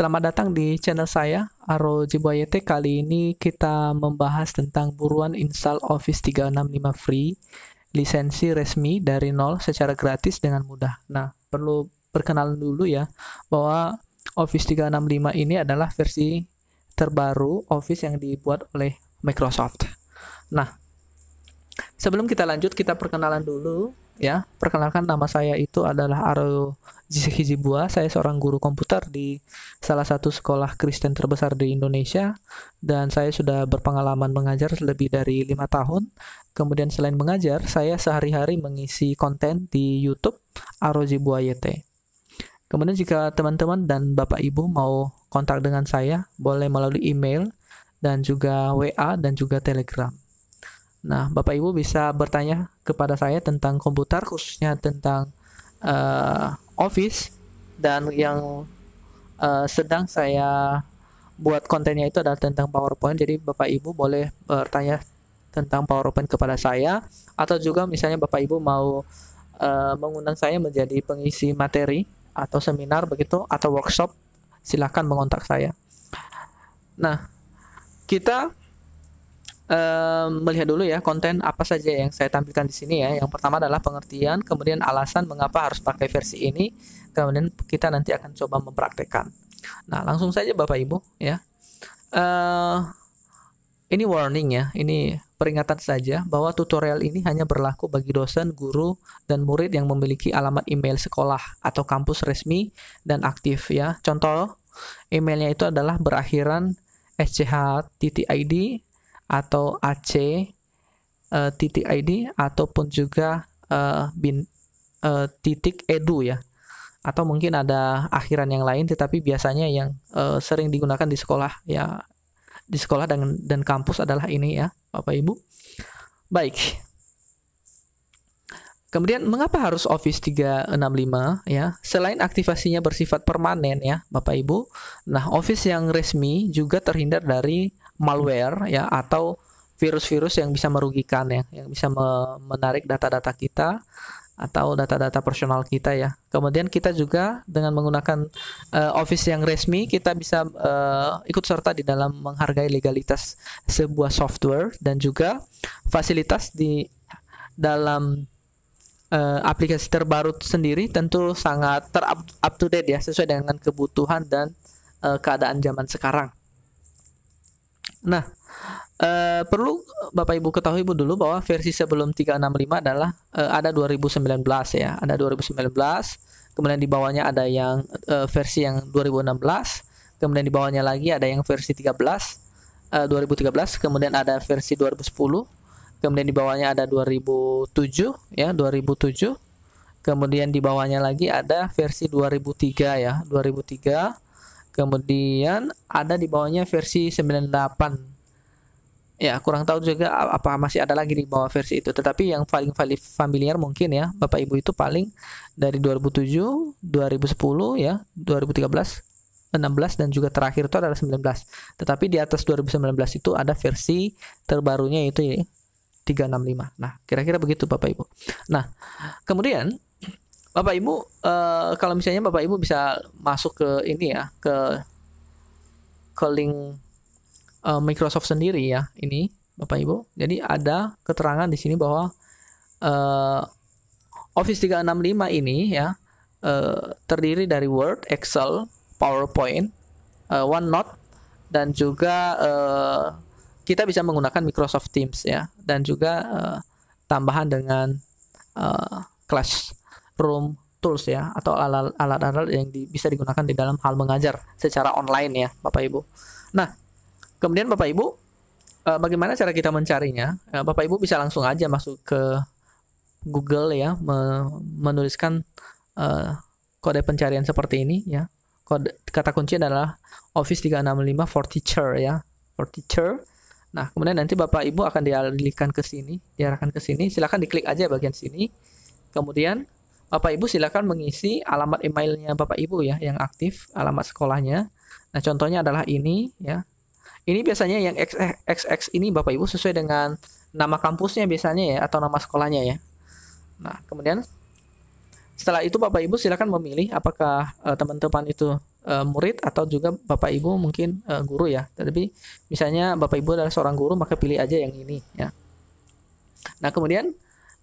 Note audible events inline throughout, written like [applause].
Selamat datang di channel saya, Aro Jiboyete. Kali ini kita membahas tentang buruan install Office 365 Free, lisensi resmi dari nol secara gratis dengan mudah. Nah, perlu perkenalan dulu ya, bahwa Office 365 ini adalah versi terbaru Office yang dibuat oleh Microsoft. Nah, sebelum kita lanjut, kita perkenalan dulu ya. Perkenalkan nama saya itu adalah Aro Hizibuah. Saya seorang guru komputer di salah satu sekolah Kristen terbesar di Indonesia dan saya sudah berpengalaman mengajar lebih dari lima tahun. Kemudian selain mengajar, saya sehari-hari mengisi konten di YouTube Aro Jibua YT. Kemudian jika teman-teman dan Bapak Ibu mau kontak dengan saya, boleh melalui email dan juga WA dan juga Telegram. Nah, Bapak Ibu bisa bertanya kepada saya tentang komputer, khususnya tentang uh, Office, dan yang uh, sedang saya buat kontennya itu adalah tentang PowerPoint. Jadi, Bapak Ibu boleh bertanya tentang PowerPoint kepada saya, atau juga misalnya Bapak Ibu mau uh, mengundang saya menjadi pengisi materi atau seminar begitu, atau workshop, silahkan mengontak saya. Nah, kita melihat dulu ya konten apa saja yang saya tampilkan di sini ya. Yang pertama adalah pengertian, kemudian alasan mengapa harus pakai versi ini, kemudian kita nanti akan coba mempraktekkan. Nah, langsung saja Bapak Ibu ya. Uh, ini warning ya, ini peringatan saja bahwa tutorial ini hanya berlaku bagi dosen, guru, dan murid yang memiliki alamat email sekolah atau kampus resmi dan aktif ya. Contoh emailnya itu adalah berakhiran sch.id atau ac uh, eh, titik id ataupun juga uh, bin, uh, titik edu ya atau mungkin ada akhiran yang lain tetapi biasanya yang uh, sering digunakan di sekolah ya di sekolah dan dan kampus adalah ini ya Bapak Ibu baik Kemudian mengapa harus Office 365 ya? Selain aktivasinya bersifat permanen ya, Bapak Ibu. Nah, Office yang resmi juga terhindar dari malware ya atau virus-virus yang bisa merugikan ya, yang bisa menarik data-data kita atau data-data personal kita ya. Kemudian kita juga dengan menggunakan uh, Office yang resmi kita bisa uh, ikut serta di dalam menghargai legalitas sebuah software dan juga fasilitas di dalam uh, aplikasi terbaru sendiri tentu sangat ter up, to date ya sesuai dengan kebutuhan dan uh, keadaan zaman sekarang. Nah, Uh, perlu Bapak Ibu ketahui Bu dulu bahwa versi sebelum 365 adalah uh, ada 2019 ya, ada 2019. Kemudian di bawahnya ada yang uh, versi yang 2016, kemudian di bawahnya lagi ada yang versi 13 uh, 2013, kemudian ada versi 2010, kemudian di bawahnya ada 2007 ya, 2007. Kemudian di bawahnya lagi ada versi 2003 ya, 2003 Kemudian ada di bawahnya versi 98. Ya, kurang tahu juga apa masih ada lagi di bawah versi itu. Tetapi yang paling familiar mungkin ya, Bapak Ibu itu paling dari 2007, 2010 ya, 2013, 16 dan juga terakhir itu adalah 19. Tetapi di atas 2019 itu ada versi terbarunya itu ya, ini 365. Nah, kira-kira begitu Bapak Ibu. Nah, kemudian Bapak Ibu uh, kalau misalnya Bapak Ibu bisa masuk ke ini ya ke ke link uh, Microsoft sendiri ya ini Bapak Ibu. Jadi ada keterangan di sini bahwa uh, Office 365 ini ya uh, terdiri dari Word, Excel, PowerPoint, uh, OneNote dan juga uh, kita bisa menggunakan Microsoft Teams ya dan juga uh, tambahan dengan uh, Clash classroom tools ya atau alat-alat yang di, bisa digunakan di dalam hal mengajar secara online ya Bapak Ibu. Nah, kemudian Bapak Ibu e, bagaimana cara kita mencarinya? E, Bapak Ibu bisa langsung aja masuk ke Google ya me menuliskan e, kode pencarian seperti ini ya. Kode kata kunci adalah Office 365 for teacher ya, for teacher. Nah, kemudian nanti Bapak Ibu akan dialihkan ke sini, diarahkan ke sini. Silahkan diklik aja bagian sini. Kemudian Bapak Ibu silakan mengisi alamat emailnya Bapak Ibu ya yang aktif, alamat sekolahnya. Nah, contohnya adalah ini ya. Ini biasanya yang XX eh, ini Bapak Ibu sesuai dengan nama kampusnya biasanya ya atau nama sekolahnya ya. Nah, kemudian setelah itu Bapak Ibu silakan memilih apakah eh, teman-teman uh, itu uh, murid atau juga Bapak Ibu mungkin uh, guru ya. Tapi misalnya Bapak Ibu adalah seorang guru maka pilih aja yang ini ya. Nah, kemudian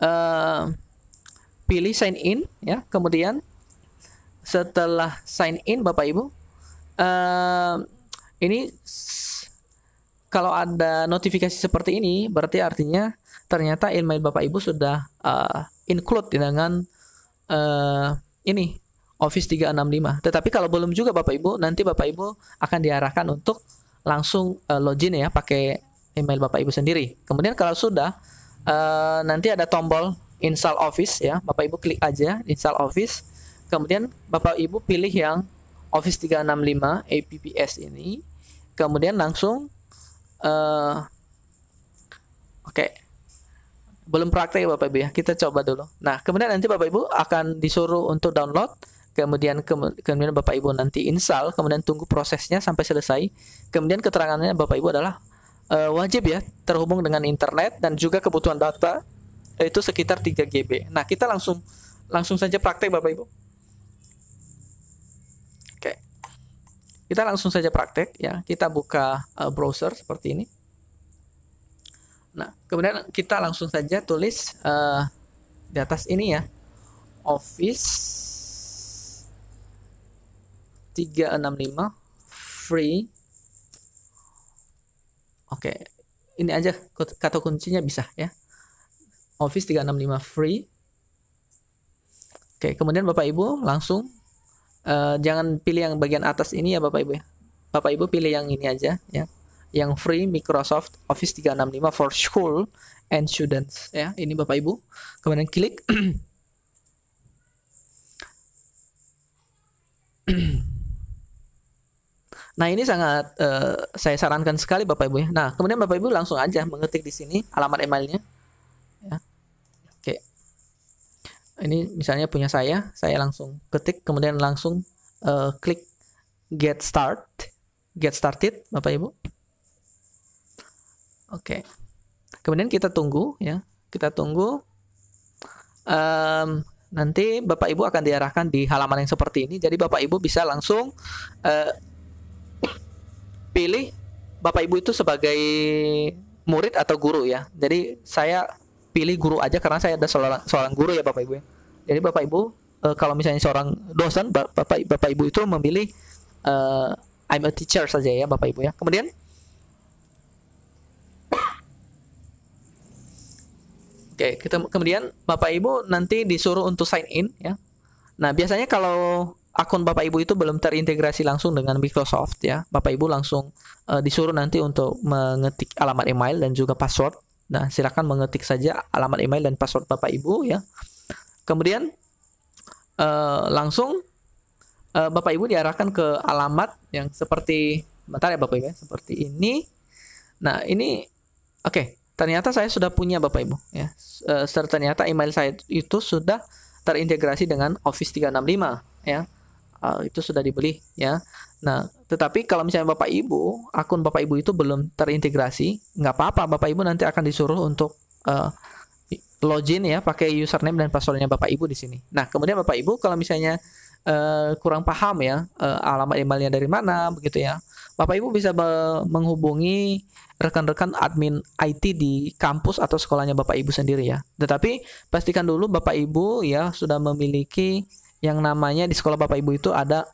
uh, pilih sign in ya kemudian setelah sign in Bapak Ibu uh, ini kalau ada notifikasi seperti ini berarti artinya ternyata email Bapak Ibu sudah uh, include dengan uh, ini Office 365. Tetapi kalau belum juga Bapak Ibu, nanti Bapak Ibu akan diarahkan untuk langsung uh, login ya pakai email Bapak Ibu sendiri. Kemudian kalau sudah uh, nanti ada tombol install Office ya. Bapak Ibu klik aja install Office. Kemudian Bapak Ibu pilih yang Office 365 APPS ini. Kemudian langsung uh, oke. Okay. Belum praktek ya Bapak Ibu ya. Kita coba dulu. Nah, kemudian nanti Bapak Ibu akan disuruh untuk download kemudian kemudian Bapak Ibu nanti install, kemudian tunggu prosesnya sampai selesai. Kemudian keterangannya Bapak Ibu adalah uh, wajib ya terhubung dengan internet dan juga kebutuhan data Eh, itu sekitar 3 GB. Nah, kita langsung langsung saja praktek Bapak Ibu. Oke. Kita langsung saja praktek ya. Kita buka uh, browser seperti ini. Nah, kemudian kita langsung saja tulis uh, di atas ini ya. Office 365 free. Oke, ini aja kata kuncinya bisa ya. Office 365 free. Oke, kemudian Bapak Ibu langsung uh, jangan pilih yang bagian atas ini ya Bapak Ibu ya. Bapak Ibu pilih yang ini aja ya. Yang free Microsoft Office 365 for school and students ya. Ini Bapak Ibu. Kemudian klik [clears throat] Nah ini sangat uh, saya sarankan sekali Bapak Ibu ya. Nah kemudian Bapak Ibu langsung aja mengetik di sini alamat emailnya. Ya ini misalnya punya saya, saya langsung ketik kemudian langsung uh, klik get start, get started, Bapak Ibu. Oke. Okay. Kemudian kita tunggu ya, kita tunggu um, nanti Bapak Ibu akan diarahkan di halaman yang seperti ini. Jadi Bapak Ibu bisa langsung uh, pilih Bapak Ibu itu sebagai murid atau guru ya. Jadi saya pilih guru aja karena saya ada seorang, seorang guru ya Bapak Ibu ya. Jadi Bapak Ibu uh, kalau misalnya seorang dosen Bapak Bapak Ibu itu memilih uh, I'm a teacher saja ya Bapak Ibu ya. Kemudian Oke, okay, kita kemudian Bapak Ibu nanti disuruh untuk sign in ya. Nah, biasanya kalau akun Bapak Ibu itu belum terintegrasi langsung dengan Microsoft ya. Bapak Ibu langsung uh, disuruh nanti untuk mengetik alamat email dan juga password Nah, silakan mengetik saja alamat email dan password Bapak Ibu ya. Kemudian uh, langsung uh, Bapak Ibu diarahkan ke alamat yang seperti bentar ya Bapak Ibu ya, seperti ini. Nah, ini oke, okay, ternyata saya sudah punya Bapak Ibu ya. Eh, serta ternyata email saya itu sudah terintegrasi dengan Office 365 ya. Uh, itu sudah dibeli ya. Nah, tetapi kalau misalnya Bapak Ibu, akun Bapak Ibu itu belum terintegrasi, nggak apa-apa, Bapak Ibu nanti akan disuruh untuk uh, login ya pakai username dan passwordnya Bapak Ibu di sini. Nah, kemudian Bapak Ibu kalau misalnya uh, kurang paham ya uh, alamat emailnya dari mana begitu ya, Bapak Ibu bisa menghubungi rekan-rekan admin IT di kampus atau sekolahnya Bapak Ibu sendiri ya. Tetapi pastikan dulu Bapak Ibu ya sudah memiliki yang namanya di sekolah Bapak Ibu itu ada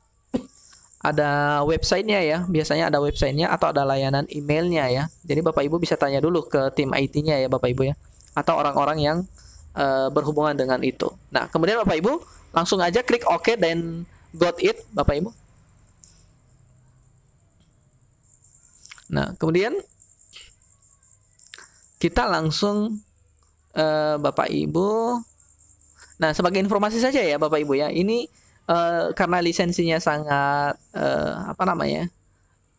ada websitenya ya biasanya ada websitenya atau ada layanan emailnya ya jadi bapak ibu bisa tanya dulu ke tim IT-nya ya bapak ibu ya atau orang-orang yang uh, berhubungan dengan itu nah kemudian bapak ibu langsung aja klik OK dan got it bapak ibu nah kemudian kita langsung uh, bapak ibu nah sebagai informasi saja ya bapak ibu ya ini uh, karena lisensinya sangat uh, apa namanya?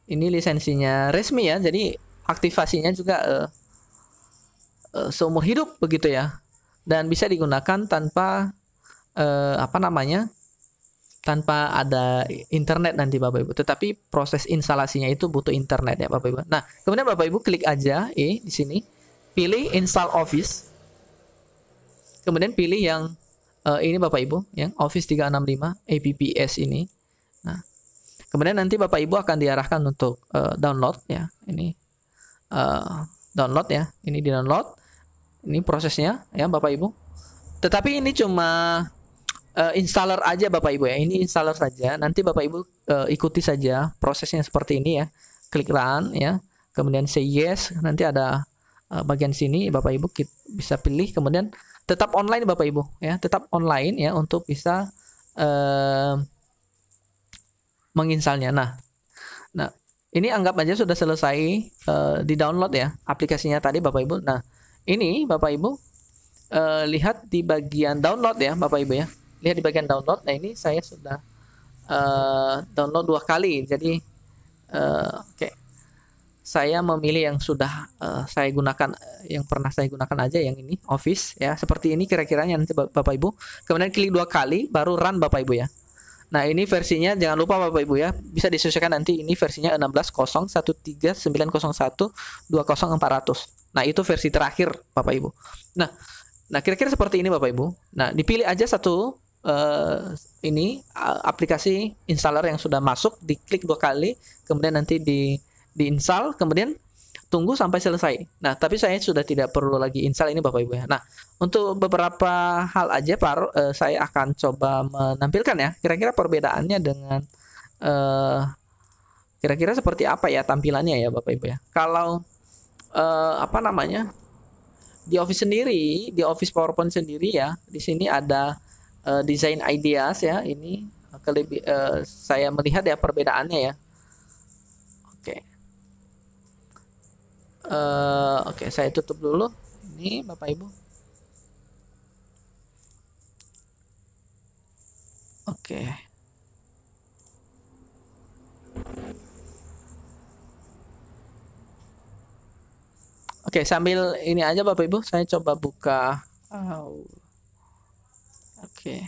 Ini lisensinya resmi ya, jadi aktivasinya juga uh, uh, seumur hidup begitu ya. Dan bisa digunakan tanpa uh, apa namanya? tanpa ada internet nanti Bapak Ibu. Tetapi proses instalasinya itu butuh internet ya Bapak Ibu. Nah, kemudian Bapak Ibu klik aja eh di sini, pilih install Office. Kemudian pilih yang uh, ini Bapak Ibu yang Office 365 APPS ini. Nah, kemudian nanti Bapak Ibu akan diarahkan untuk uh, download ya. Ini uh, download ya. Ini di download. Ini prosesnya ya Bapak Ibu. Tetapi ini cuma uh, installer aja Bapak Ibu ya. Ini installer saja. Nanti Bapak Ibu uh, ikuti saja prosesnya seperti ini ya. Klik run ya. Kemudian say yes. Nanti ada uh, bagian sini Bapak Ibu kita bisa pilih kemudian tetap online Bapak Ibu ya, tetap online ya untuk bisa eh, menginstalnya. Nah, nah ini anggap aja sudah selesai eh, di download ya aplikasinya tadi Bapak Ibu. Nah ini Bapak Ibu eh, lihat di bagian download ya Bapak Ibu ya, lihat di bagian download. Nah ini saya sudah eh, download dua kali jadi eh, oke. Okay saya memilih yang sudah uh, saya gunakan eh, yang pernah saya gunakan aja yang ini Office ya seperti ini kira-kiranya nanti Bapak Ibu kemudian klik dua kali baru run Bapak Ibu ya nah ini versinya jangan lupa Bapak Ibu ya bisa disesuaikan nanti ini versinya 16.0.13901.20400 nah itu versi terakhir Bapak Ibu nah nah kira-kira seperti ini Bapak Ibu nah dipilih aja satu uh, ini aplikasi installer yang sudah masuk diklik dua kali kemudian nanti di diinstal kemudian tunggu sampai selesai. Nah, tapi saya sudah tidak perlu lagi install ini Bapak Ibu ya. Nah, untuk beberapa hal aja Pak uh, saya akan coba menampilkan ya kira-kira perbedaannya dengan kira eh, kira-kira seperti apa ya tampilannya ya Bapak Ibu ya. Kalau uh, apa namanya? di Office sendiri, di Office PowerPoint sendiri ya. Di sini ada uh, design ideas ya. Ini kelebih uh, saya melihat ya perbedaannya ya Eh, oke okay, saya tutup dulu ini bapak ibu oke okay. Oke, okay, sambil ini aja Bapak Ibu, saya coba buka. Oh. Oke. Okay.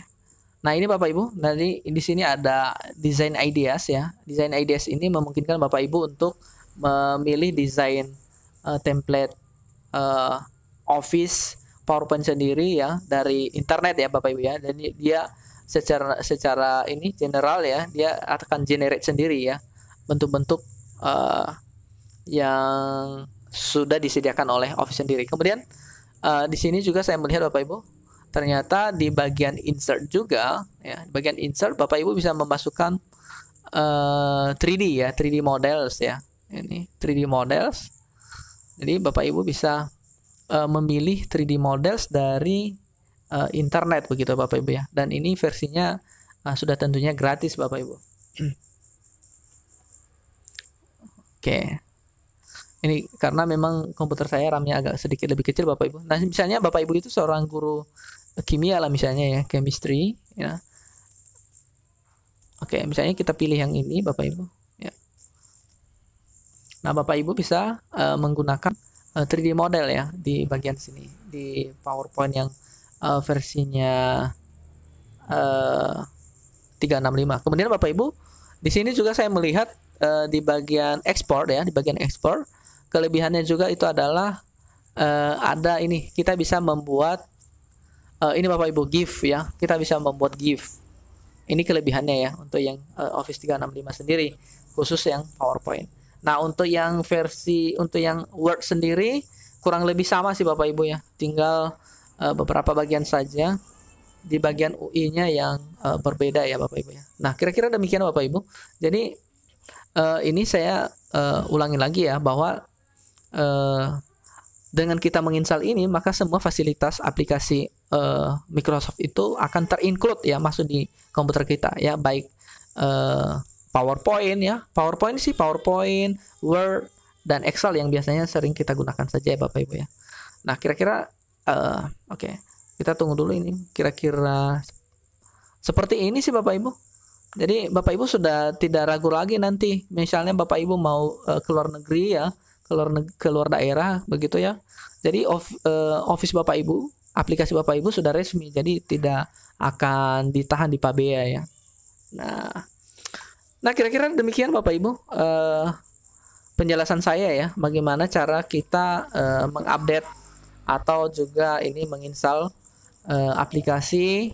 Nah, ini Bapak Ibu, nanti di sini ada design ideas ya. Design ideas ini memungkinkan Bapak Ibu untuk memilih desain uh, template uh, Office PowerPoint sendiri ya dari internet ya Bapak Ibu ya. Dan dia secara secara ini general ya, dia akan generate sendiri ya bentuk-bentuk uh, yang sudah disediakan oleh Office sendiri. Kemudian uh, di sini juga saya melihat Bapak Ibu ternyata di bagian insert juga ya bagian insert Bapak Ibu bisa memasukkan uh, 3D ya 3D models ya ini 3D models jadi Bapak Ibu bisa uh, memilih 3D models dari uh, internet begitu Bapak Ibu ya. Dan ini versinya uh, sudah tentunya gratis Bapak Ibu. Oke. Okay. Ini karena memang komputer saya RAM-nya agak sedikit lebih kecil Bapak Ibu. Nah, misalnya Bapak Ibu itu seorang guru kimia lah misalnya ya, chemistry ya. Oke, okay, misalnya kita pilih yang ini Bapak Ibu. Nah, Bapak Ibu bisa uh, menggunakan uh, eh, 3D model ya di bagian sini di PowerPoint yang uh, versinya uh, 365. Kemudian Bapak Ibu, di sini juga saya melihat uh, di bagian export ya, di bagian export kelebihannya juga itu adalah uh, ada ini kita bisa membuat uh, ini Bapak Ibu GIF ya. Kita bisa membuat GIF. Ini kelebihannya ya untuk yang uh, Office 365 sendiri khusus yang PowerPoint. Nah, untuk yang versi untuk yang Word sendiri kurang lebih sama sih Bapak Ibu ya. Tinggal uh, beberapa bagian saja di bagian UI-nya yang uh, berbeda ya Bapak Ibu ya. Nah, kira-kira demikian Bapak Ibu. Jadi uh, ini saya uh, ulangi lagi ya bahwa uh, dengan kita menginstal ini maka semua fasilitas aplikasi uh, Microsoft itu akan terinclude ya masuk di komputer kita ya baik uh, PowerPoint ya. PowerPoint sih PowerPoint, Word dan Excel yang biasanya sering kita gunakan saja ya Bapak Ibu ya. Nah, kira-kira uh, oke. Okay. Kita tunggu dulu ini. Kira-kira seperti ini sih Bapak Ibu. Jadi Bapak Ibu sudah tidak ragu lagi nanti misalnya Bapak Ibu mau uh, ke negeri ya, keluar negeri, keluar daerah begitu ya. Jadi of, uh, office Bapak Ibu, aplikasi Bapak Ibu sudah resmi jadi tidak akan ditahan di Pabea ya. Nah, Nah, kira-kira demikian Bapak Ibu uh, penjelasan saya ya bagaimana cara kita uh, mengupdate atau juga ini menginstal uh, aplikasi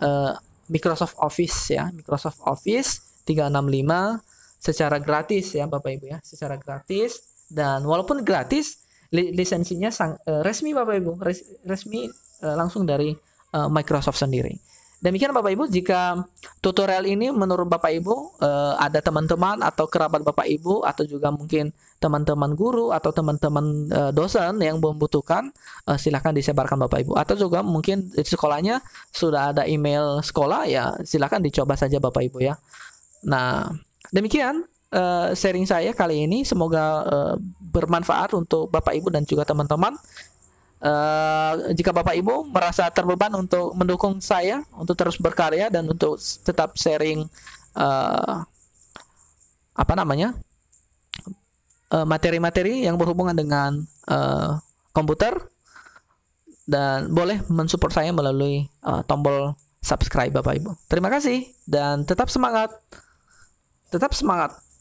uh, Microsoft Office ya, Microsoft Office 365 secara gratis ya Bapak Ibu ya, secara gratis dan walaupun gratis lisensinya sang, uh, resmi Bapak Ibu, res, resmi uh, langsung dari uh, Microsoft sendiri. Demikian Bapak Ibu, jika tutorial ini menurut Bapak Ibu eh, ada teman-teman atau kerabat Bapak Ibu atau juga mungkin teman-teman guru atau teman-teman eh, dosen yang membutuhkan, eh, silahkan disebarkan Bapak Ibu. Atau juga mungkin di sekolahnya sudah ada email sekolah, ya silakan dicoba saja Bapak Ibu ya. Nah, demikian eh, sharing saya kali ini. Semoga eh, bermanfaat untuk Bapak Ibu dan juga teman-teman. Uh, jika Bapak Ibu merasa terbeban untuk mendukung saya untuk terus berkarya dan untuk tetap sharing uh, apa namanya eh, materi-materi uh, yang berhubungan dengan uh, komputer dan boleh mensupport saya melalui uh, tombol subscribe Bapak Ibu. Terima kasih dan tetap semangat. Tetap semangat.